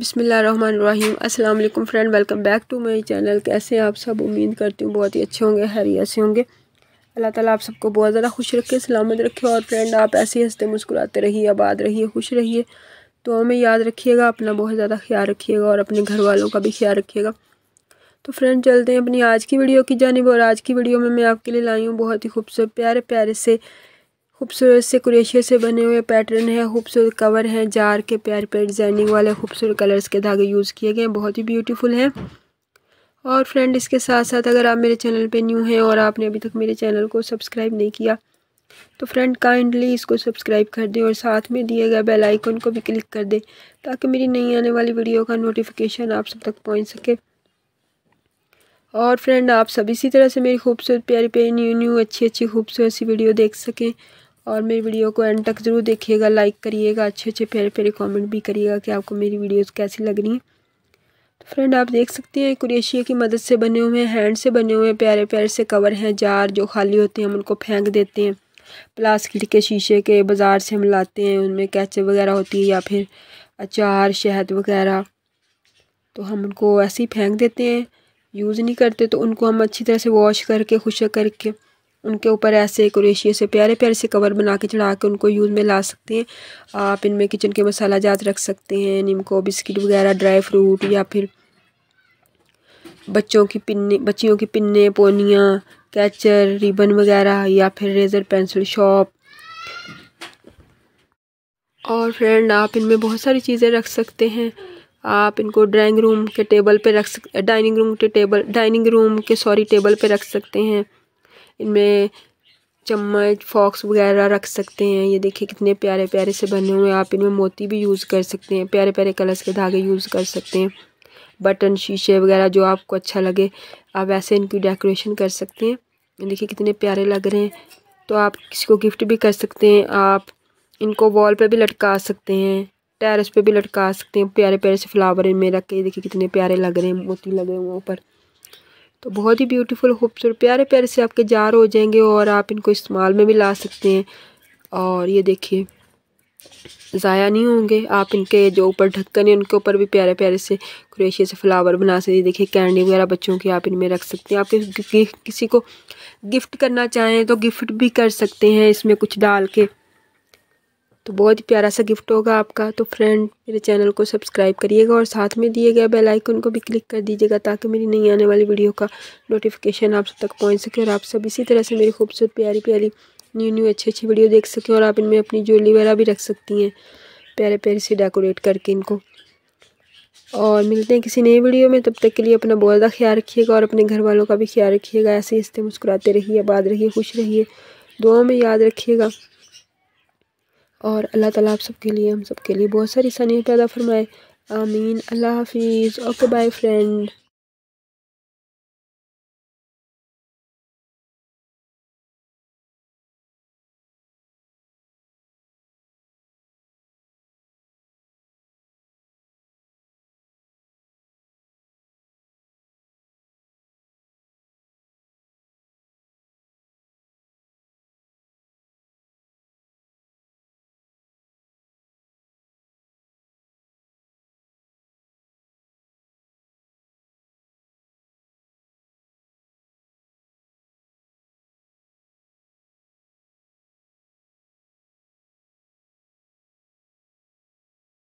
बिसमीम अस्सलाम वालेकुम friend welcome back to my channel कैसे आप सब उम्मीद करती हूँ बहुत ही अच्छे होंगे हैरियत से होंगे अल्लाह ताला आप सबको बहुत ज़्यादा खुश रखे सलामत रखे और फ्रेंड आप ऐसे ही हंसते मुस्कुराते रहिए आबाद रहिए खुश रहिए तो हमें याद रखिएगा अपना बहुत ज़्यादा ख्याल रखिएगा और अपने घर वालों का भी ख्याल रखिएगा तो फ्रेंड चलते हैं अपनी आज की वीडियो की जानब और आज की वीडियो में मैं आपके लिए लाई हूँ बहुत ही खूबसूरत प्यारे प्यारे से खूबसूरत से क्रेशिया से बने हुए पैटर्न है खूबसूरत कवर हैं जार के प्यार प्यार डिजाइनिंग वाले खूबसूरत कलर्स के धागे यूज़ किए गए हैं बहुत ही ब्यूटीफुल हैं और फ्रेंड इसके साथ साथ अगर आप मेरे चैनल पे न्यू हैं और आपने अभी तक मेरे चैनल को सब्सक्राइब नहीं किया तो फ्रेंड काइंडली इसको सब्सक्राइब कर दें और साथ में दिए गए बेल आइकन को भी क्लिक कर दें ताकि मेरी नई आने वाली वीडियो का नोटिफिकेशन आप सब तक पहुंच सके और फ्रेंड आप सब इसी तरह से मेरी खूबसूरत प्यारी प्यारी न्यू न्यू अच्छी अच्छी खूबसूरत सी वीडियो देख सकें और मेरी वीडियो को एंड तक ज़रूर देखिएगा लाइक करिएगा अच्छे अच्छे प्यारे प्यारे कमेंट भी करिएगा कि आपको मेरी वीडियोस कैसी लग रही हैं तो फ्रेंड आप देख सकते हैं कुरेशिया की मदद से बने हुए हैंड से बने हुए प्यारे प्यारे से कवर हैं जार जो खाली होते हैं हम उनको फेंक देते हैं प्लास्टिक के शीशे के बाज़ार से हम लाते हैं उनमें कैचे वगैरह होती है या फिर अचार शहद वगैरह तो हम उनको ऐसे ही फेंक देते हैं यूज़ नहीं करते तो उनको हम अच्छी तरह से वॉश करके खुशक करके उनके ऊपर ऐसे क्रोशियो से प्यारे प्यारे से कवर बना के चढ़ा के उनको यूज़ में ला सकते हैं आप इनमें किचन के मसाला जात रख सकते हैं नीमको बिस्किट वगैरह ड्राई फ्रूट या फिर बच्चों की पिन्ने बच्चियों की पिन्ने पोनियाँ कैचर रिबन वगैरह या फिर रेज़र पेंसिल शॉप और फ्रेंड आप इनमें बहुत सारी चीज़ें रख सकते हैं आप इनको ड्राइंग रूम के टेबल पे रख सक डाइनिंग रूम के टेबल डाइनिंग रूम के सॉरी टेबल पे रख सकते हैं इनमें चम्मच फॉक्स वगैरह रख सकते हैं ये देखिए कितने प्यारे प्यारे से बने हुए हैं आप इनमें मोती भी यूज़ कर सकते हैं प्यारे प्यारे कलर्स के धागे यूज़ कर सकते हैं बटन शीशे वगैरह जो आपको अच्छा लगे आप ऐसे इनकी डेकोरेशन कर सकते हैं देखिए कितने प्यारे लग रहे हैं तो आप किसी को गिफ्ट भी कर सकते हैं आप इनको वॉल पे भी लटका सकते हैं टेरेस पे भी लटका सकते हैं प्यारे प्यारे से फ्लावर इनमें रख के देखिए कितने प्यारे लग रहे हैं मोती लगे हुए ऊपर तो बहुत ही ब्यूटीफुल खूबसूरत प्यारे प्यारे से आपके जार हो जाएंगे और आप इनको इस्तेमाल में भी ला सकते हैं और ये देखिए ज़ाया नहीं होंगे आप इनके जो ऊपर ढक्कन है उनके ऊपर भी प्यारे प्यारे से क्रोशिया से फ्लावर बना सकते देखिए कैंडी वगैरह बच्चों की आप इनमें रख सकते हैं आप किसी को गिफ्ट करना चाहें तो गिफ्ट भी कर सकते हैं इसमें कुछ डाल के तो बहुत ही प्यारा सा गिफ्ट होगा आपका तो फ्रेंड मेरे चैनल को सब्सक्राइब करिएगा और साथ में दिए गए बेल आइकन को भी क्लिक कर दीजिएगा ताकि मेरी नई आने वाली वीडियो का नोटिफिकेशन आप सब तक पहुंच सके और आप सब इसी तरह से मेरी खूबसूरत प्यारी प्यारी न्यू न्यू अच्छी अच्छी वीडियो देख सकें और आप इनमें अपनी ज्वेलरी वगैरह भी रख सकती हैं प्यारे प्यारे से डेकोरेट करके इनको और मिलते हैं किसी नई वीडियो में तब तक के लिए अपना बहुत ज़्यादा ख्याल रखिएगा और अपने घर वालों का भी ख्याल रखिएगा ऐसे हंसते मुस्कुराते रहिए आबाद रहिए खुश रहिए दुआओं में याद रखिएगा और अल्लाह ताला आप सबके लिए हम सबके लिए बहुत सारी सानियाँ पैदा फरमाए आमीन अल्लाह हाफिज़ ओके बाय फ्रेंड